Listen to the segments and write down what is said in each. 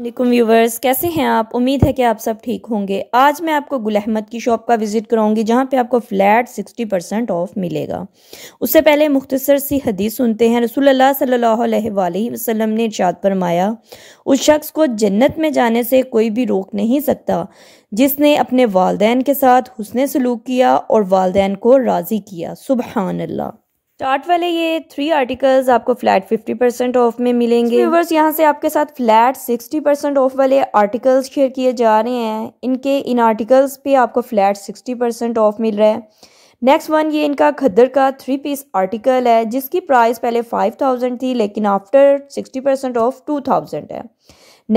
वालेकुम व्यूवर्स कैसे हैं आप उम्मीद है कि आप सब ठीक होंगे आज मैं आपको गुल अहमद की शॉप का विज़िट कराऊंगी जहां पे आपको फ़्लैट 60 परसेंट ऑफ मिलेगा उससे पहले मुख्तसर सी हदीस सुनते हैं रसूलुल्लाह सल्लल्लाहु अलैहि वसल्लम ने इर्शाद फरमाया उस शख्स को जन्नत में जाने से कोई भी रोक नहीं सकता जिसने अपने वालदेन के साथ हुसन सलूक किया और वालदेन को राज़ी किया सुबहान स्टार्ट वाले ये थ्री आर्टिकल्स आपको फ्लैट फिफ्टी परसेंट ऑफ में मिलेंगे व्यूवर्स यहाँ से आपके साथ फ्लैट सिक्सटी परसेंट ऑफ वाले आर्टिकल्स शेयर किए जा रहे हैं इनके इन आर्टिकल्स पे आपको फ्लैट सिक्सटी परसेंट ऑफ मिल रहा है नेक्स्ट वन ये इनका खद्दर का थ्री पीस आर्टिकल है जिसकी प्राइस पहले फाइव थाउजेंड थी लेकिन after sixty percent off two thousand है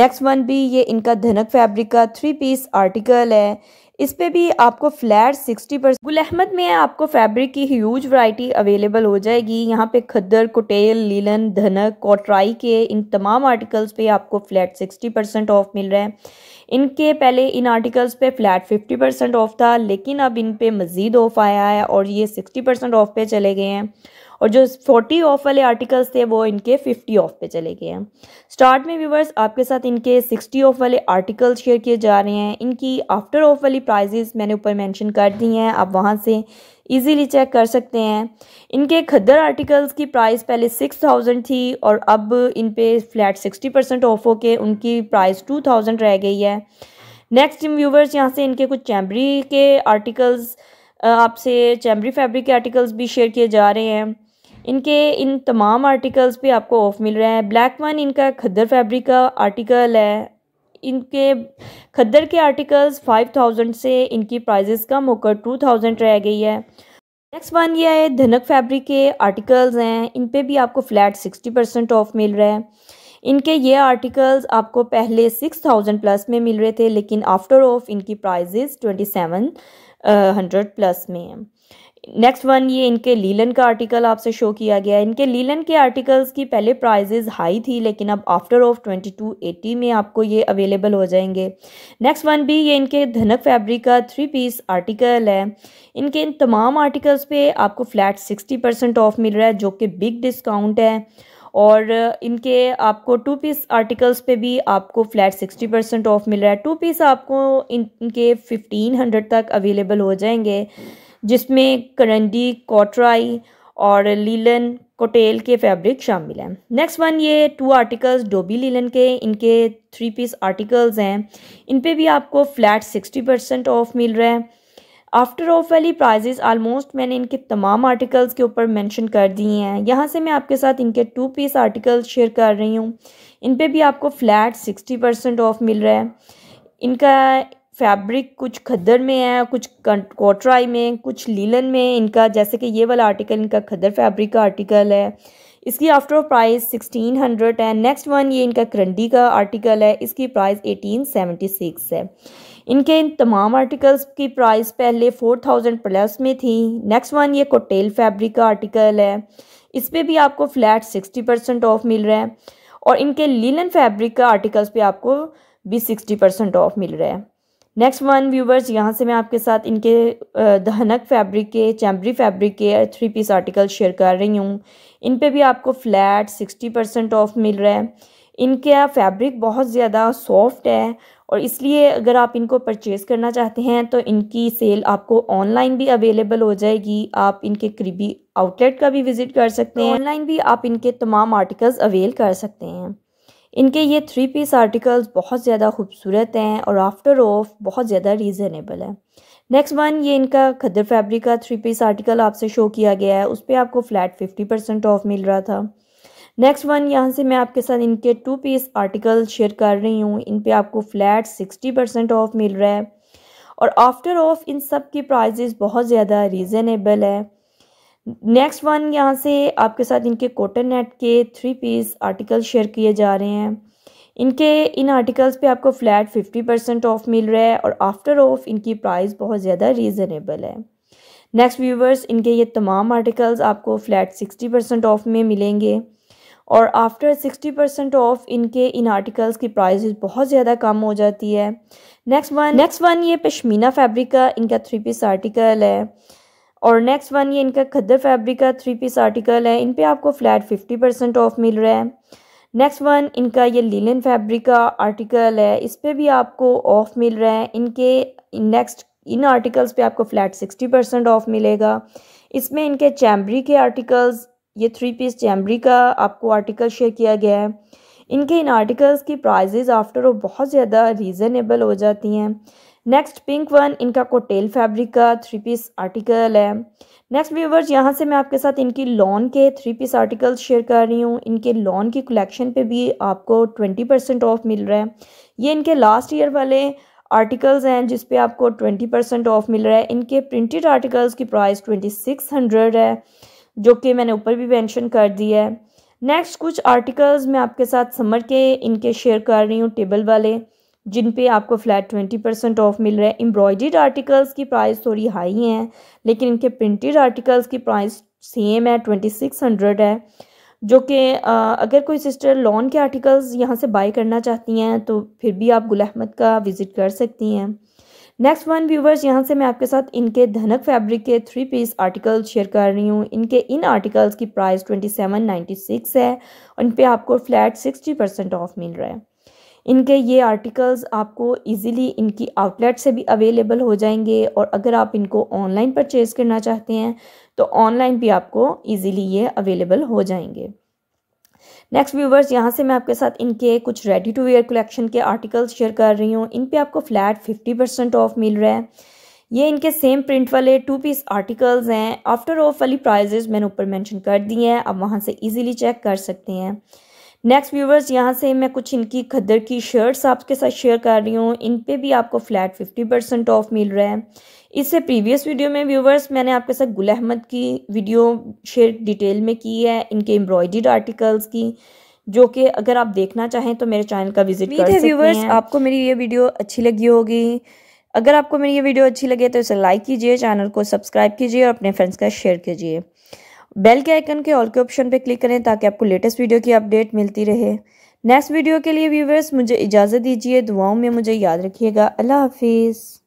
नेक्स्ट वन भी ये इनका धनक फैब्रिक का थ्री पीस आर्टिकल है इस पे भी आपको फ्लैट सिक्सटी परसेंट गुल अहमद में आपको फैब्रिक की ह्यूज वैरायटी अवेलेबल हो जाएगी यहाँ पे खद्दर कुटेल लीलन धनक कोटराई के इन तमाम आर्टिकल्स पे आपको फ्लैट सिक्सटी परसेंट ऑफ मिल रहा है इनके पहले इन आर्टिकल्स पे फ्लैट फिफ्टी परसेंट ऑफ था लेकिन अब इन पे मज़ीद ऑफ आया है और ये सिक्सटी परसेंट ऑफ पे चले गए हैं और जो फोर्टी ऑफ वाले आर्टिकल्स थे वो इनके फिफ्टी ऑफ पे चले गए हैं स्टार्ट में व्यूवर्स आपके साथ इनके सिक्सटी ऑफ वाले आर्टिकल्स शेयर किए जा रहे हैं इनकी आफ्टर ऑफ वाली प्राइजेज़ मैंने ऊपर मैंशन कर दी हैं आप वहाँ से इजीली चेक कर सकते हैं इनके खद्दर आर्टिकल्स की प्राइस पहले सिक्स थाउजेंड थी और अब इन पे फ्लैट सिक्सटी परसेंट ऑफ के उनकी प्राइस टू थाउजेंड रह गई है नेक्स्ट व्यूवर्स यहाँ से इनके कुछ चैम्बरी के आर्टिकल्स आपसे चैम्बरी फैब्रिक के आर्टिकल्स भी शेयर किए जा रहे हैं इनके इन तमाम आर्टिकल्स भी आपको ऑफ मिल रहा है ब्लैक वन इनका खद्दर फैब्रिक का आर्टिकल है इनके खद्दर के आर्टिकल्स फाइव थाउजेंड से इनकी प्राइजेस कम होकर टू थाउजेंड रह गई है नेक्स्ट वन ये है धनक फैब्रिक के आर्टिकल्स हैं इन पर भी आपको फ्लैट सिक्सटी परसेंट ऑफ मिल रहा है इनके ये आर्टिकल्स आपको पहले सिक्स थाउजेंड प्लस में मिल रहे थे लेकिन आफ्टर ऑफ इनकी prices twenty seven hundred plus में है नेक्स्ट वन ये इनके लीलन का आर्टिकल आपसे शो किया गया है इनके लीलन के आर्टिकल्स की पहले प्राइजेज हाई थी लेकिन अब after off twenty two eighty में आपको ये अवेलेबल हो जाएंगे नेक्स्ट वन भी ये इनके धनक फैब्रिक का थ्री पीस आर्टिकल है इनके इन तमाम आर्टिकल्स पे आपको फ्लैट सिक्सटी परसेंट ऑफ मिल रहा है जो कि बिग डिस्काउंट है और इनके आपको टू पीस आर्टिकल्स पे भी आपको फ्लैट सिक्सटी परसेंट ऑफ मिल रहा है टू पीस आपको इनके फिफ्टीन हंड्रेड तक अवेलेबल हो जाएंगे जिसमें करंडी कॉटराई और लीलन कोटेल के फैब्रिक शामिल हैं नेक्स्ट वन ये टू आर्टिकल्स डोबी लीलन के इनके थ्री पीस आर्टिकल्स हैं इन पर भी आपको फ्लैट सिक्सटी परसेंट ऑफ मिल रहा है आफ्टर ऑफ वाली प्राइजेज़ आलमोस्ट मैंने इनके तमाम आर्टिकल्स के ऊपर मेंशन कर दिए हैं यहाँ से मैं आपके साथ इनके टू पीस आर्टिकल्स शेयर कर रही हूँ इन पर भी आपको फ़्लैट सिक्सटी परसेंट ऑफ मिल रहा है इनका फैब्रिक कुछ खद्दर में है कुछ कोटराई में कुछ लीलन में इनका जैसे कि ये वाला आर्टिकल इनका खद्दर फैब्रिक का आर्टिकल है इसकी आफ्टर प्राइस सिक्सटीन हंड्रेड है नेक्स्ट वन ये इनका करंडी का आर्टिकल है इसकी प्राइस एटीन सेवेंटी सिक्स है इनके इन तमाम आर्टिकल्स की प्राइस पहले फोर थाउजेंड प्लस में थी नेक्स्ट वन ये कोटेल फैब्रिक का आर्टिकल है इस पर भी आपको फ्लैट सिक्सटी परसेंट ऑफ मिल रहा है और इनके लीलन फैब्रिक का आर्टिकल्स पे आपको भी सिक्सटी परसेंट ऑफ मिल रहा है नेक्स्ट वन व्यूवर्स यहाँ से मैं आपके साथ इनके दहनक फैब्रिक के चैम्बरी फैब्रिक के थ्री पीस आर्टिकल शेयर कर रही हूँ इन पर भी आपको फ्लैट सिक्सटी परसेंट ऑफ मिल रहा है इनका फैब्रिक बहुत ज़्यादा सॉफ्ट है और इसलिए अगर आप इनको परचेज़ करना चाहते हैं तो इनकी सेल आपको ऑनलाइन भी अवेलेबल हो जाएगी आप इनके करीबी आउटलेट का भी विज़िट कर सकते तो हैं ऑनलाइन भी आप इनके तमाम आर्टिकल्स अवेल कर सकते हैं इनके ये थ्री पीस आर्टिकल्स बहुत ज़्यादा खूबसूरत हैं और आफ्टर ऑफ बहुत ज़्यादा रीज़नेबल है नेक्स्ट वन ये इनका खदर फैब्रिक का थ्री पीस आर्टिकल आपसे शो किया गया है उस पर आपको फ़्लैट फिफ्टी परसेंट ऑफ मिल रहा था नेक्स्ट वन यहाँ से मैं आपके साथ इनके टू पीस आर्टिकल शेयर कर रही हूँ इन पर आपको फ्लैट सिक्सटी परसेंट ऑफ मिल रहा है और आफ्टर ऑफ इन सब की प्राइजेज बहुत ज़्यादा रीज़नेबल है नेक्स्ट वन यहाँ से आपके साथ इनके कॉटन नेट के थ्री पीस आर्टिकल शेयर किए जा रहे हैं इनके इन आर्टिकल्स पे आपको फ्लैट फिफ्टी परसेंट ऑफ मिल रहा है और आफ्टर ऑफ इनकी प्राइस बहुत ज़्यादा रीज़नेबल है नेक्स्ट व्यूवर्स इनके ये तमाम आर्टिकल्स आपको फ्लैट सिक्सटी परसेंट ऑफ में मिलेंगे और आफ्टर सिक्सटी परसेंट ऑफ इनके इन आर्टिकल्स की प्राइस बहुत ज़्यादा कम हो जाती है नेक्स्ट वन नेक्स्ट वन ये पश्मीना फैब्रिक का इनका थ्री पीस आर्टिकल है और नेक्स्ट वन ये इनका खद्दर फैब्रिक का थ्री पीस आर्टिकल है इन पर आपको फ्लैट फिफ्टी परसेंट ऑफ मिल रहा है नेक्स्ट वन इनका ये लिलन फैब्रिक का आर्टिकल है इस पर भी आपको ऑफ मिल रहा है इनके नेक्स्ट इन आर्टिकल्स पे आपको फ्लैट सिक्सटी परसेंट ऑफ मिलेगा इसमें इनके चैम्बरी के आर्टिकल्स ये थ्री पीस चैम्बरी का आपको आर्टिकल शेयर किया गया है इनके इन आर्टिकल्स की प्राइजेज आफ्टर वो बहुत ज़्यादा रीज़नेबल हो जाती हैं नेक्स्ट पिंक वन इनका कोटेल फैब्रिक का थ्री पीस आर्टिकल है नेक्स्ट व्यूवर्स यहाँ से मैं आपके साथ इनकी लॉन के थ्री पीस आर्टिकल्स शेयर कर रही हूँ इनके लॉन की कलेक्शन पे भी आपको ट्वेंटी परसेंट ऑफ मिल रहा है ये इनके लास्ट ईयर वाले आर्टिकल्स हैं जिस पे आपको ट्वेंटी परसेंट ऑफ मिल रहा है इनके प्रिंटेड आर्टिकल्स की प्राइस ट्वेंटी सिक्स हंड्रेड है जो कि मैंने ऊपर भी मैंशन कर दिया है नेक्स्ट कुछ आर्टिकल्स मैं आपके साथ समर के इनके शेयर कर रही हूँ टेबल वाले जिन पे आपको फ्लैट ट्वेंटी परसेंट ऑफ मिल रहा है एम्ब्रॉयड आर्टिकल्स की प्राइस थोड़ी हाई हैं लेकिन इनके प्रिंटेड आर्टिकल्स की प्राइस सेम है ट्वेंटी सिक्स हंड्रेड है जो कि अगर कोई सिस्टर लॉन के आर्टिकल्स यहाँ से बाई करना चाहती हैं तो फिर भी आप गुल अहमद का विज़िट कर सकती हैं नेक्स्ट वन व्यूवर्स यहाँ से मैं आपके साथ इनके धनक फैब्रिक के थ्री पीस आर्टिकल शेयर कर रही हूँ इनके इन आर्टिकल्स की price twenty seven ninety six है उन पर आपको फ्लैट सिक्सटी परसेंट ऑफ मिल रहा है इनके ये आर्टिकल्स आपको इजीली इनकी आउटलेट से भी अवेलेबल हो जाएंगे और अगर आप इनको ऑनलाइन परचेज़ करना चाहते हैं तो ऑनलाइन भी आपको ईज़िली ये अवेलेबल हो जाएंगे नेक्स्ट व्यूवर्स यहाँ से मैं आपके साथ इनके कुछ रेडी टू वेयर कलेक्शन के आर्टिकल्स शेयर कर रही हूँ इन पे आपको फ्लैट फिफ्टी परसेंट ऑफ मिल रहा है ये इनके सेम प्रिंट वाले टू पीस आर्टिकल्स हैं आफ्टर ऑफ वाली प्राइजेज़ मैंने ऊपर मेंशन कर दिए हैं आप वहाँ से इजीली चेक कर सकते हैं नेक्स्ट व्यूवर्स यहाँ से मैं कुछ इनकी खद्दर की शर्ट्स आपके साथ शेयर कर रही हूँ इन पे भी आपको फ्लैट फिफ्टी परसेंट ऑफ मिल रहा है इससे प्रीवियस वीडियो में व्यूवर्स मैंने आपके साथ गुल अहमद की वीडियो शेयर डिटेल में की है इनके एम्ब्रॉयड आर्टिकल्स की जो कि अगर आप देखना चाहें तो मेरे चैनल का विजिट कर सकते व्यूवर्स आपको मेरी ये वीडियो अच्छी लगी होगी अगर आपको मेरी ये वीडियो अच्छी लगे तो इसे लाइक कीजिए चैनल को सब्सक्राइब कीजिए और अपने फ्रेंड्स का शेयर कीजिए बेल के आइकन के ऑल के ऑप्शन पर क्लिक करें ताकि आपको लेटेस्ट वीडियो की अपडेट मिलती रहे नेक्स्ट वीडियो के लिए व्यूवर्स मुझे इजाज़त दीजिए दुआओं में मुझे याद रखिएगा अल्लाह हाफिज़